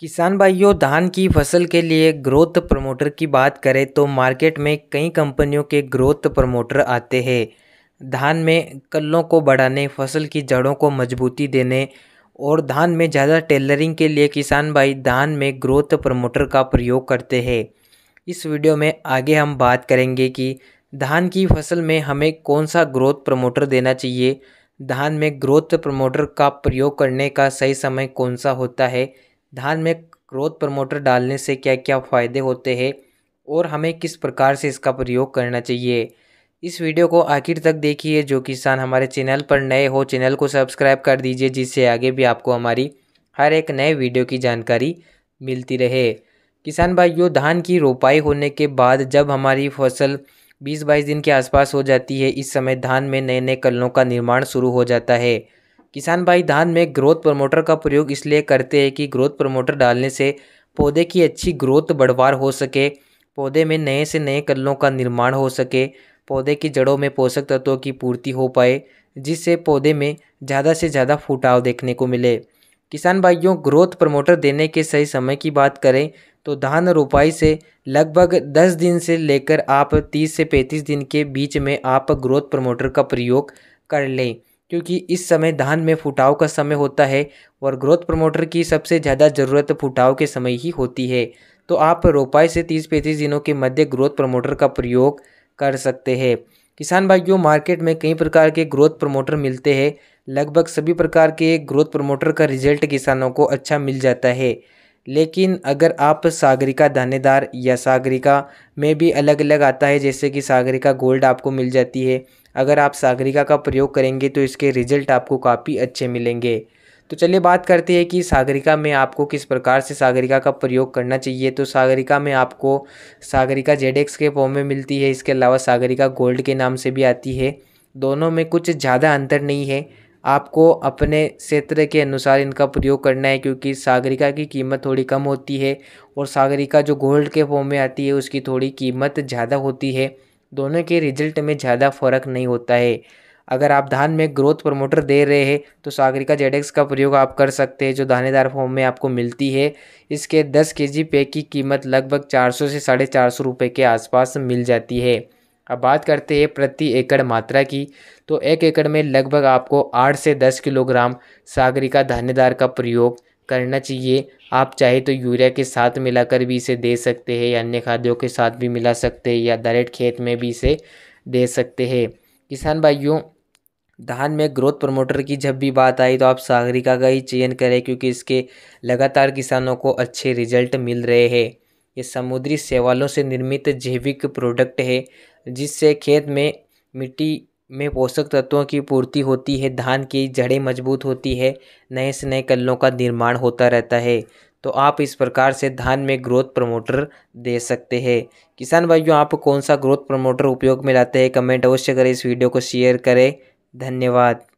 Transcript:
किसान भाइयों धान की फसल के लिए ग्रोथ प्रमोटर की बात करें तो मार्केट में कई कंपनियों के ग्रोथ प्रमोटर आते हैं धान में कल्लों को बढ़ाने फसल की जड़ों को मजबूती देने और धान में ज़्यादा टेलरिंग के लिए किसान भाई धान में ग्रोथ प्रमोटर का प्रयोग करते हैं इस वीडियो में आगे हम बात करेंगे कि धान की फसल में हमें कौन सा ग्रोथ प्रमोटर देना चाहिए धान में ग्रोथ प्रमोटर का प्रयोग करने का सही समय कौन सा होता है धान में ग्रोथ प्रमोटर डालने से क्या क्या फ़ायदे होते हैं और हमें किस प्रकार से इसका प्रयोग करना चाहिए इस वीडियो को आखिर तक देखिए जो किसान हमारे चैनल पर नए हो चैनल को सब्सक्राइब कर दीजिए जिससे आगे भी आपको हमारी हर एक नए वीडियो की जानकारी मिलती रहे किसान भाइयों धान की रोपाई होने के बाद जब हमारी फसल 20-22 दिन के आसपास हो जाती है इस समय धान में नए नए कलनों का निर्माण शुरू हो जाता है किसान भाई धान में ग्रोथ प्रमोटर का प्रयोग इसलिए करते हैं कि ग्रोथ प्रमोटर डालने से पौधे की अच्छी ग्रोथ बढ़वार हो सके पौधे में नए से नए कलों का निर्माण हो सके पौधे की जड़ों में पोषक तत्वों की पूर्ति हो पाए जिससे पौधे में ज़्यादा से ज़्यादा फुटाव देखने को मिले किसान भाइयों ग्रोथ प्रमोटर देने के सही समय की बात करें तो धान रोपाई से लगभग 10 दिन से लेकर आप 30 से 35 दिन के बीच में आप ग्रोथ प्रमोटर का प्रयोग कर लें क्योंकि इस समय धान में फुटाव का समय होता है और ग्रोथ प्रमोटर की सबसे ज़्यादा ज़रूरत फुटाव के समय ही होती है तो आप रोपाई से तीस पैंतीस दिनों के मध्य ग्रोथ प्रमोटर का प्रयोग कर सकते हैं किसान भाइयों मार्केट में कई प्रकार के ग्रोथ प्रमोटर मिलते हैं लगभग सभी प्रकार के ग्रोथ प्रमोटर का रिजल्ट किसानों को अच्छा मिल जाता है लेकिन अगर आप सागरिका दानेदार या सागरिका में भी अलग अलग आता है जैसे कि सागरिका गोल्ड आपको मिल जाती है अगर आप सागरिका का प्रयोग करेंगे तो इसके रिजल्ट आपको काफ़ी अच्छे मिलेंगे तो चलिए बात करते हैं कि सागरिका में आपको किस प्रकार से सागरिका का प्रयोग करना चाहिए तो सागरिका में आपको सागरिका जेडेक्स के फॉर्म में मिलती है इसके अलावा सागरिका गोल्ड के नाम से भी आती है दोनों में कुछ ज़्यादा अंतर नहीं है आपको अपने क्षेत्र के अनुसार इनका प्रयोग करना है क्योंकि सागरिका की कीमत थोड़ी कम होती है और सागरिका जो गोल्ड के फॉर्म में आती है उसकी थोड़ी कीमत ज़्यादा होती है दोनों के रिजल्ट में ज़्यादा फ़र्क नहीं होता है अगर आप धान में ग्रोथ प्रमोटर दे रहे हैं तो सागरिका जेडेक्स का प्रयोग आप कर सकते हैं जो दानेदार फॉर्म में आपको मिलती है इसके 10 केजी पैक की कीमत लगभग 400 से साढ़े चार सौ रुपये के आसपास मिल जाती है अब बात करते हैं प्रति एकड़ मात्रा की तो एक एकड़ में लगभग आपको आठ से दस किलोग्राम सागरिका धान्यदार का प्रयोग करना चाहिए आप चाहे तो यूरिया के साथ मिलाकर भी इसे दे सकते हैं या अन्य खाद्यों के साथ भी मिला सकते हैं या डायरेक्ट खेत में भी इसे दे सकते हैं किसान भाइयों धान में ग्रोथ प्रमोटर की जब भी बात आई तो आप सागरिका का ही चयन करें क्योंकि इसके लगातार किसानों को अच्छे रिजल्ट मिल रहे हैं ये समुद्री सेवालों से निर्मित जैविक प्रोडक्ट है जिससे खेत में मिट्टी में पोषक तत्वों की पूर्ति होती है धान की जड़ें मजबूत होती है नए से नए कल्लों का निर्माण होता रहता है तो आप इस प्रकार से धान में ग्रोथ प्रमोटर दे सकते हैं किसान भाइयों आप कौन सा ग्रोथ प्रमोटर उपयोग में लाते हैं कमेंट अवश्य करें इस वीडियो को शेयर करें धन्यवाद